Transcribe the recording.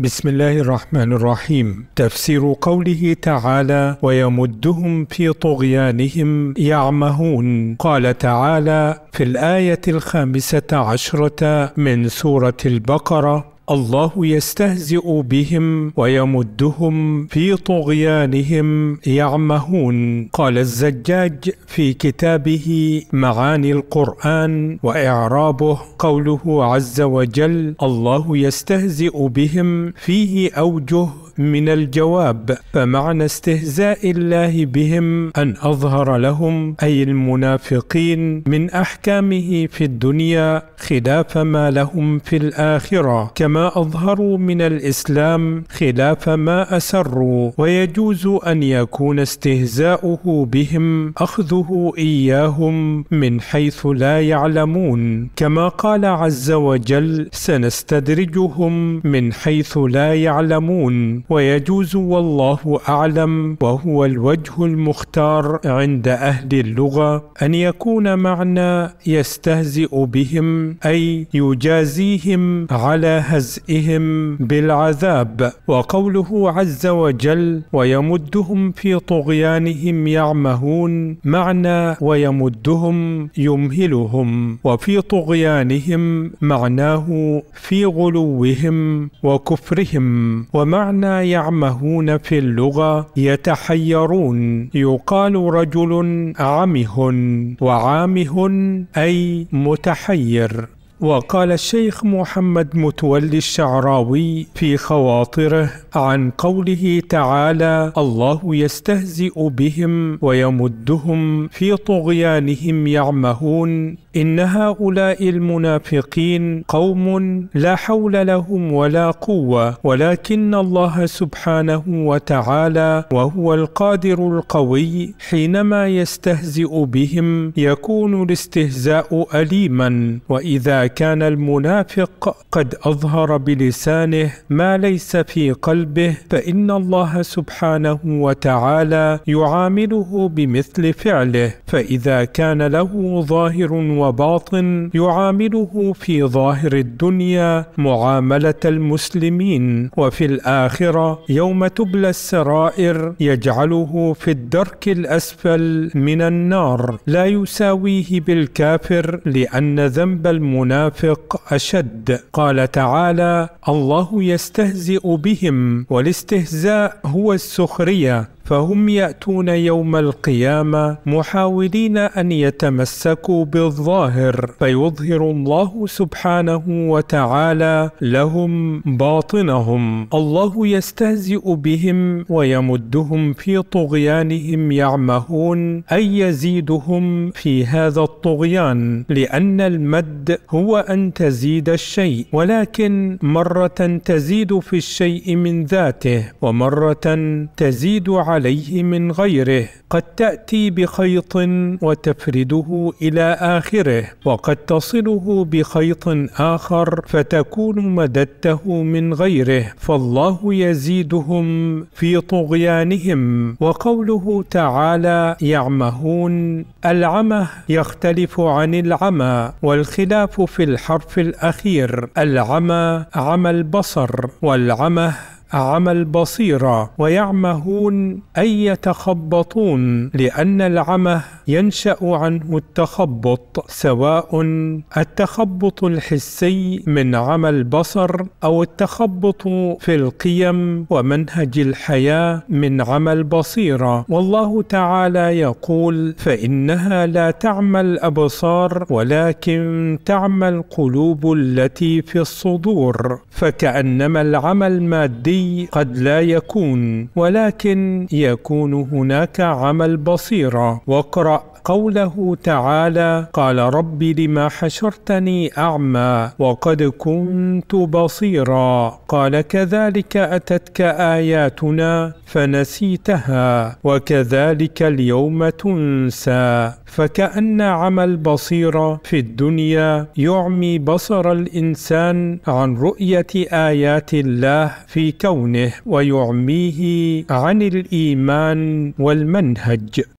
بسم الله الرحمن الرحيم تفسير قوله تعالى ويمدهم في طغيانهم يعمهون قال تعالى في الايه الخامسه عشره من سوره البقره الله يستهزئ بهم ويمدهم في طغيانهم يعمهون قال الزجاج في كتابه معاني القران واعرابه قوله عز وجل الله يستهزئ بهم فيه اوجه من الجواب فمعنى استهزاء الله بهم ان اظهر لهم اي المنافقين من احكامه في الدنيا خلاف ما لهم في الاخره كما اظهروا من الاسلام خلاف ما اسروا ويجوز ان يكون استهزاؤه بهم اخذه اياهم من حيث لا يعلمون كما قال عز وجل سنستدرجهم من حيث لا يعلمون ويجوز والله أعلم وهو الوجه المختار عند أهل اللغة أن يكون معنى يستهزئ بهم أي يجازيهم على هزئهم بالعذاب وقوله عز وجل ويمدهم في طغيانهم يعمهون معنى ويمدهم يمهلهم وفي طغيانهم معناه في غلوهم وكفرهم ومعنى يعمهون في اللغة يتحيرون يقال رجل عمه وعامه أي متحير وقال الشيخ محمد متولي الشعراوي في خواطره عن قوله تعالى الله يستهزئ بهم ويمدهم في طغيانهم يعمهون ان هؤلاء المنافقين قوم لا حول لهم ولا قوه ولكن الله سبحانه وتعالى وهو القادر القوي حينما يستهزئ بهم يكون الاستهزاء اليما واذا كان المنافق قد أظهر بلسانه ما ليس في قلبه فإن الله سبحانه وتعالى يعامله بمثل فعله فإذا كان له ظاهر وباطن يعامله في ظاهر الدنيا معاملة المسلمين وفي الآخرة يوم تبلى السرائر يجعله في الدرك الأسفل من النار لا يساويه بالكافر لأن ذنب المنافق المنافق اشد قال تعالى الله يستهزئ بهم والاستهزاء هو السخريه فهم ياتون يوم القيامه محاولين ان يتمسكوا بالظاهر فيظهر الله سبحانه وتعالى لهم باطنهم الله يستهزئ بهم ويمدهم في طغيانهم يعمهون اي يزيدهم في هذا الطغيان لان المد هو ان تزيد الشيء ولكن مره تزيد في الشيء من ذاته ومره تزيد على عليه من غيره قد تأتي بخيط وتفرده إلى آخره وقد تصله بخيط آخر فتكون مددته من غيره فالله يزيدهم في طغيانهم وقوله تعالى يعمهون العمه يختلف عن العمى والخلاف في الحرف الأخير العمى عمى البصر والعمه عمى البصيرة ويعمهون أي يتخبطون لأن العمى ينشا عنه التخبط سواء التخبط الحسي من عمل بصر او التخبط في القيم ومنهج الحياه من عمل بصيره والله تعالى يقول فانها لا تعمى الابصار ولكن تعمى القلوب التي في الصدور فكانما العمل المادي قد لا يكون ولكن يكون هناك عمل بصيره واقرا قوله تعالى قال رب لما حشرتني أعمى وقد كنت بصيرا قال كذلك أتتك آياتنا فنسيتها وكذلك اليوم تنسى فكأن عمى البصيرة في الدنيا يعمي بصر الإنسان عن رؤية آيات الله في كونه ويعميه عن الإيمان والمنهج